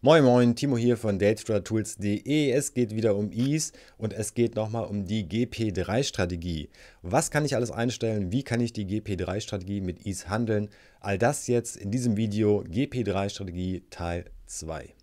Moin Moin, Timo hier von DateStraTools.de. Es geht wieder um Ease und es geht nochmal um die GP3-Strategie. Was kann ich alles einstellen? Wie kann ich die GP3-Strategie mit Ease handeln? All das jetzt in diesem Video GP3-Strategie Teil 2.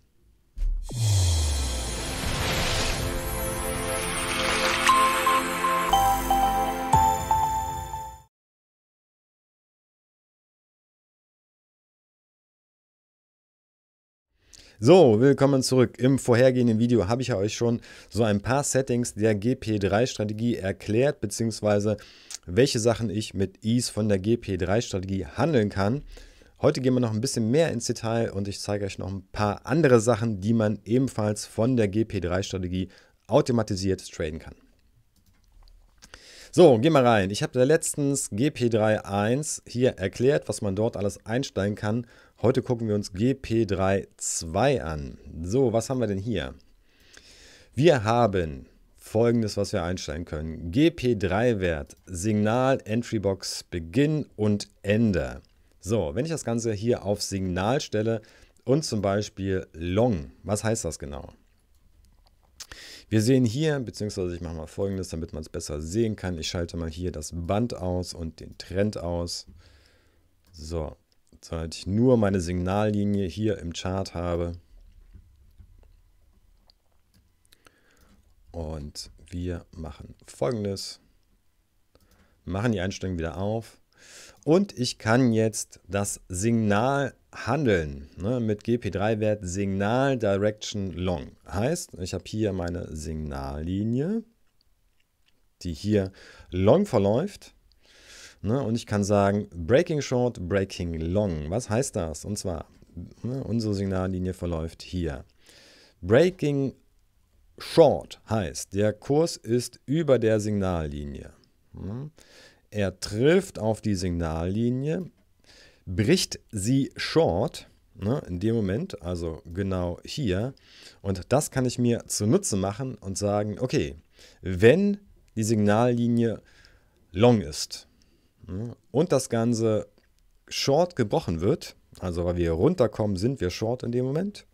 So, willkommen zurück. Im vorhergehenden Video habe ich ja euch schon so ein paar Settings der GP3-Strategie erklärt, beziehungsweise welche Sachen ich mit Ease von der GP3-Strategie handeln kann. Heute gehen wir noch ein bisschen mehr ins Detail und ich zeige euch noch ein paar andere Sachen, die man ebenfalls von der GP3-Strategie automatisiert traden kann. So, gehen wir rein. Ich habe letztens GP3.1 hier erklärt, was man dort alles einstellen kann Heute gucken wir uns GP3.2 an. So, was haben wir denn hier? Wir haben folgendes, was wir einstellen können. GP3-Wert, Signal, Entrybox, Beginn und Ende. So, wenn ich das Ganze hier auf Signal stelle und zum Beispiel Long, was heißt das genau? Wir sehen hier, beziehungsweise ich mache mal folgendes, damit man es besser sehen kann. Ich schalte mal hier das Band aus und den Trend aus. So, seit ich nur meine Signallinie hier im Chart habe. Und wir machen folgendes. Machen die Einstellung wieder auf. Und ich kann jetzt das Signal handeln ne, mit GP3-Wert Signal Direction Long. Heißt, ich habe hier meine Signallinie, die hier long verläuft. Ne? Und ich kann sagen, Breaking Short, Breaking Long. Was heißt das? Und zwar, ne, unsere Signallinie verläuft hier. Breaking Short heißt, der Kurs ist über der Signallinie. Ne? Er trifft auf die Signallinie, bricht sie short ne, in dem Moment, also genau hier. Und das kann ich mir zunutze machen und sagen, okay, wenn die Signallinie long ist, und das Ganze short gebrochen wird, also weil wir runterkommen, sind wir short in dem Moment,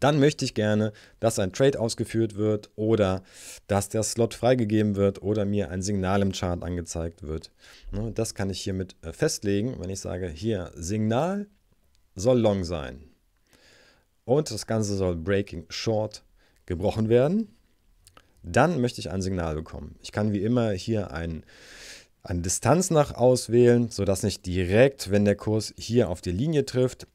dann möchte ich gerne, dass ein Trade ausgeführt wird oder dass der Slot freigegeben wird oder mir ein Signal im Chart angezeigt wird. Ne, das kann ich hiermit äh, festlegen, wenn ich sage, hier Signal soll long sein und das Ganze soll Breaking Short gebrochen werden. Dann möchte ich ein Signal bekommen. Ich kann wie immer hier einen eine Distanz nach auswählen, sodass nicht direkt, wenn der Kurs hier auf die Linie trifft,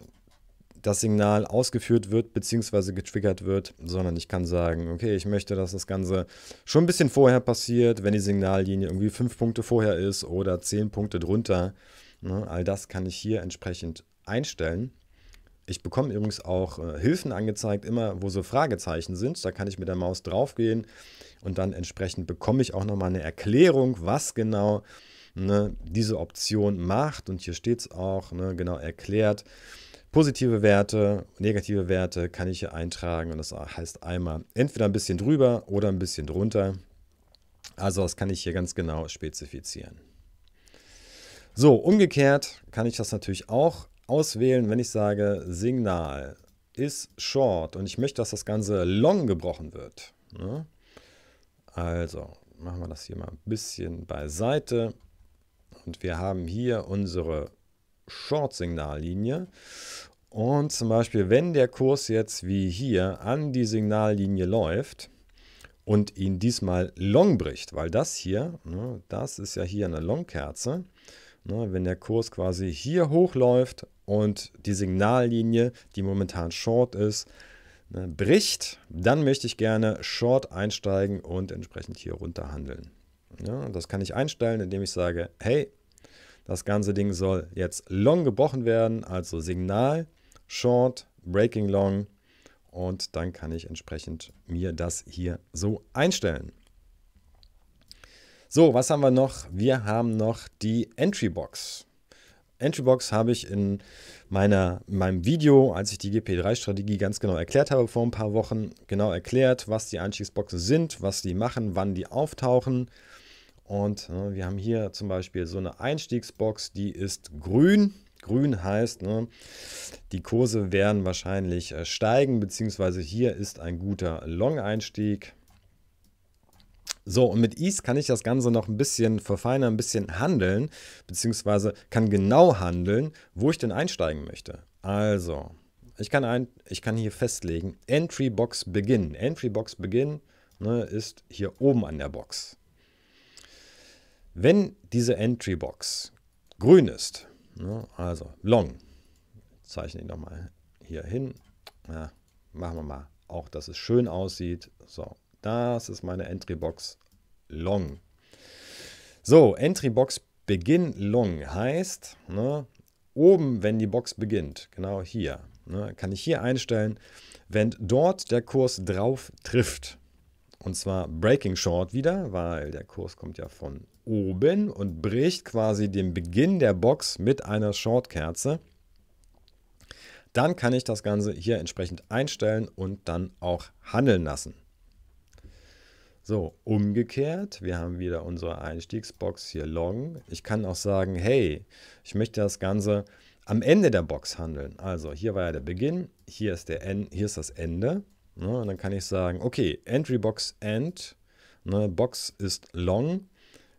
das Signal ausgeführt wird bzw. getriggert wird, sondern ich kann sagen, okay, ich möchte, dass das Ganze schon ein bisschen vorher passiert, wenn die Signallinie irgendwie fünf Punkte vorher ist oder zehn Punkte drunter. Ne? all das kann ich hier entsprechend einstellen. Ich bekomme übrigens auch äh, Hilfen angezeigt, immer wo so Fragezeichen sind. Da kann ich mit der Maus draufgehen und dann entsprechend bekomme ich auch nochmal eine Erklärung, was genau ne, diese Option macht. Und hier steht es auch ne, genau erklärt. Positive Werte, negative Werte kann ich hier eintragen und das heißt einmal entweder ein bisschen drüber oder ein bisschen drunter. Also das kann ich hier ganz genau spezifizieren. So, umgekehrt kann ich das natürlich auch auswählen, wenn ich sage, Signal ist short und ich möchte, dass das Ganze long gebrochen wird. Ne? Also machen wir das hier mal ein bisschen beiseite. Und wir haben hier unsere Short-Signallinie. Und zum Beispiel, wenn der Kurs jetzt wie hier an die Signallinie läuft und ihn diesmal long bricht, weil das hier, ne, das ist ja hier eine Long-Kerze, Ne, wenn der Kurs quasi hier hochläuft und die Signallinie, die momentan short ist, ne, bricht, dann möchte ich gerne short einsteigen und entsprechend hier runter handeln. Ja, das kann ich einstellen, indem ich sage, hey, das ganze Ding soll jetzt long gebrochen werden, also Signal, Short, Breaking Long und dann kann ich entsprechend mir das hier so einstellen. So, was haben wir noch? Wir haben noch die Entry Box. Entry Box habe ich in meiner, meinem Video, als ich die GP3-Strategie ganz genau erklärt habe vor ein paar Wochen, genau erklärt, was die Einstiegsboxen sind, was die machen, wann die auftauchen. Und ne, wir haben hier zum Beispiel so eine Einstiegsbox, die ist grün. Grün heißt, ne, die Kurse werden wahrscheinlich äh, steigen, beziehungsweise hier ist ein guter Long-Einstieg. So, und mit Ease kann ich das Ganze noch ein bisschen verfeinern, ein bisschen handeln, beziehungsweise kann genau handeln, wo ich denn einsteigen möchte. Also, ich kann, ein, ich kann hier festlegen, Entry Box Begin. Entry Box Begin ne, ist hier oben an der Box. Wenn diese Entry Box grün ist, ne, also Long, zeichne ich nochmal hier hin, ja, machen wir mal auch, dass es schön aussieht. So, das ist meine Entry Box Long. So, Entry Box Beginn Long heißt, ne, oben, wenn die Box beginnt, genau hier, ne, kann ich hier einstellen, wenn dort der Kurs drauf trifft. Und zwar Breaking Short wieder, weil der Kurs kommt ja von oben und bricht quasi den Beginn der Box mit einer Shortkerze. Dann kann ich das Ganze hier entsprechend einstellen und dann auch handeln lassen. So, umgekehrt, wir haben wieder unsere Einstiegsbox hier Long. Ich kann auch sagen, hey, ich möchte das Ganze am Ende der Box handeln. Also hier war ja der Beginn, hier ist, der en hier ist das Ende. Ne? Und dann kann ich sagen, okay, Entry Box End, ne? Box ist Long,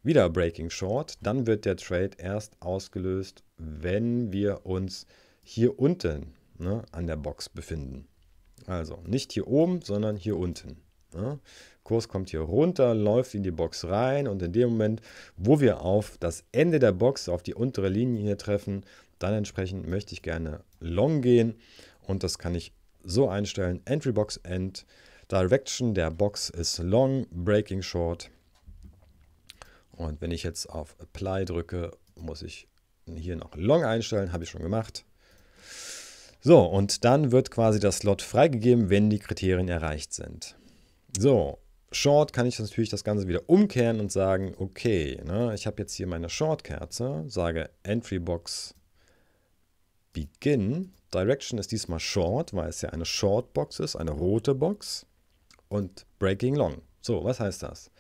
wieder Breaking Short. Dann wird der Trade erst ausgelöst, wenn wir uns hier unten ne, an der Box befinden. Also nicht hier oben, sondern hier unten. Ja? Ne? Kurs kommt hier runter, läuft in die Box rein und in dem Moment, wo wir auf das Ende der Box, auf die untere Linie hier treffen, dann entsprechend möchte ich gerne Long gehen und das kann ich so einstellen. Entry Box End, Direction der Box ist Long, Breaking Short. Und wenn ich jetzt auf Apply drücke, muss ich hier noch Long einstellen, habe ich schon gemacht. So, und dann wird quasi das Slot freigegeben, wenn die Kriterien erreicht sind. So, Short kann ich natürlich das Ganze wieder umkehren und sagen, okay, ne, ich habe jetzt hier meine Short-Kerze, sage Entry-Box Begin. Direction ist diesmal Short, weil es ja eine Short-Box ist, eine rote Box. Und Breaking Long. So, was heißt das?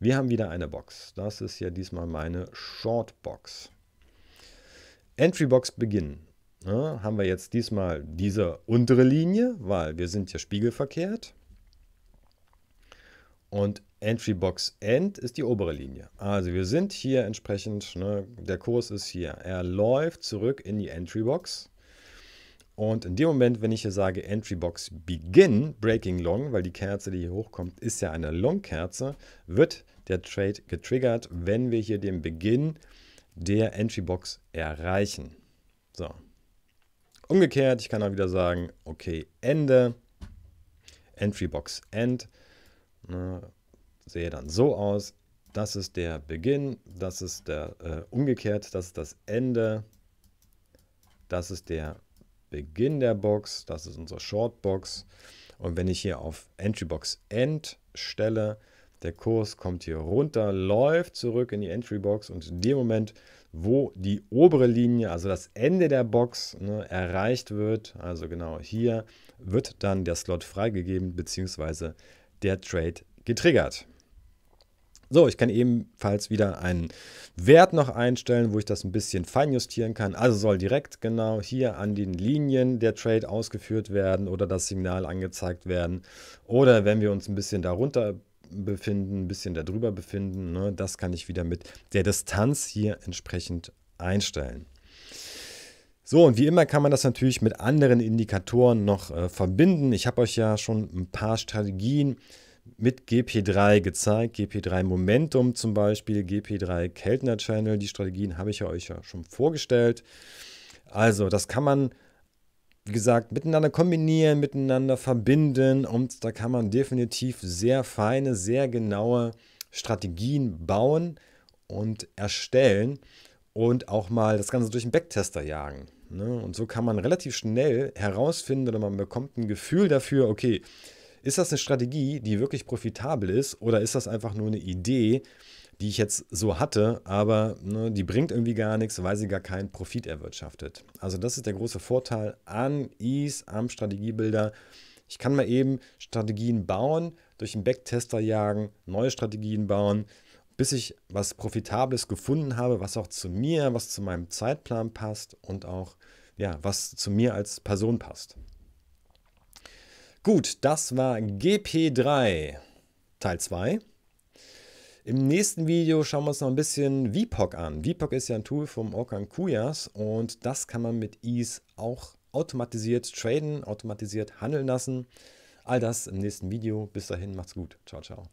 Wir haben wieder eine Box. Das ist ja diesmal meine Short-Box. Entry-Box Begin. Ne, haben wir jetzt diesmal diese untere Linie, weil wir sind ja spiegelverkehrt. Und Entry Box End ist die obere Linie. Also wir sind hier entsprechend, ne, der Kurs ist hier. Er läuft zurück in die Entry Box. Und in dem Moment, wenn ich hier sage Entry Box Begin, Breaking Long, weil die Kerze, die hier hochkommt, ist ja eine Long-Kerze, wird der Trade getriggert, wenn wir hier den Beginn der Entry Box erreichen. So. Umgekehrt, ich kann auch wieder sagen, okay, Ende, Entry Box End Ne? Sehe dann so aus. Das ist der Beginn, das ist der äh, umgekehrt, das ist das Ende, das ist der Beginn der Box, das ist unsere Short Box. Und wenn ich hier auf Entry Box End stelle, der Kurs kommt hier runter, läuft zurück in die Entry Box und in dem Moment, wo die obere Linie, also das Ende der Box, ne, erreicht wird, also genau hier, wird dann der Slot freigegeben, beziehungsweise der Trade getriggert. So, ich kann ebenfalls wieder einen Wert noch einstellen, wo ich das ein bisschen feinjustieren kann. Also soll direkt genau hier an den Linien der Trade ausgeführt werden oder das Signal angezeigt werden. Oder wenn wir uns ein bisschen darunter befinden, ein bisschen darüber befinden, ne, das kann ich wieder mit der Distanz hier entsprechend einstellen. So, und wie immer kann man das natürlich mit anderen Indikatoren noch äh, verbinden. Ich habe euch ja schon ein paar Strategien mit GP3 gezeigt. GP3 Momentum zum Beispiel, GP3 Keltner Channel. Die Strategien habe ich ja euch ja schon vorgestellt. Also, das kann man, wie gesagt, miteinander kombinieren, miteinander verbinden. Und da kann man definitiv sehr feine, sehr genaue Strategien bauen und erstellen und auch mal das Ganze durch den Backtester jagen. Ne? Und so kann man relativ schnell herausfinden oder man bekommt ein Gefühl dafür, okay, ist das eine Strategie, die wirklich profitabel ist oder ist das einfach nur eine Idee, die ich jetzt so hatte, aber ne, die bringt irgendwie gar nichts, weil sie gar keinen Profit erwirtschaftet. Also das ist der große Vorteil an Ease, am Strategiebilder. Ich kann mal eben Strategien bauen, durch den Backtester jagen, neue Strategien bauen, bis ich was Profitables gefunden habe, was auch zu mir, was zu meinem Zeitplan passt und auch, ja, was zu mir als Person passt. Gut, das war GP3 Teil 2. Im nächsten Video schauen wir uns noch ein bisschen VPOC an. VPOC ist ja ein Tool vom Orkan Kuyas und das kann man mit Ease auch automatisiert traden, automatisiert handeln lassen. All das im nächsten Video. Bis dahin, macht's gut. Ciao, ciao.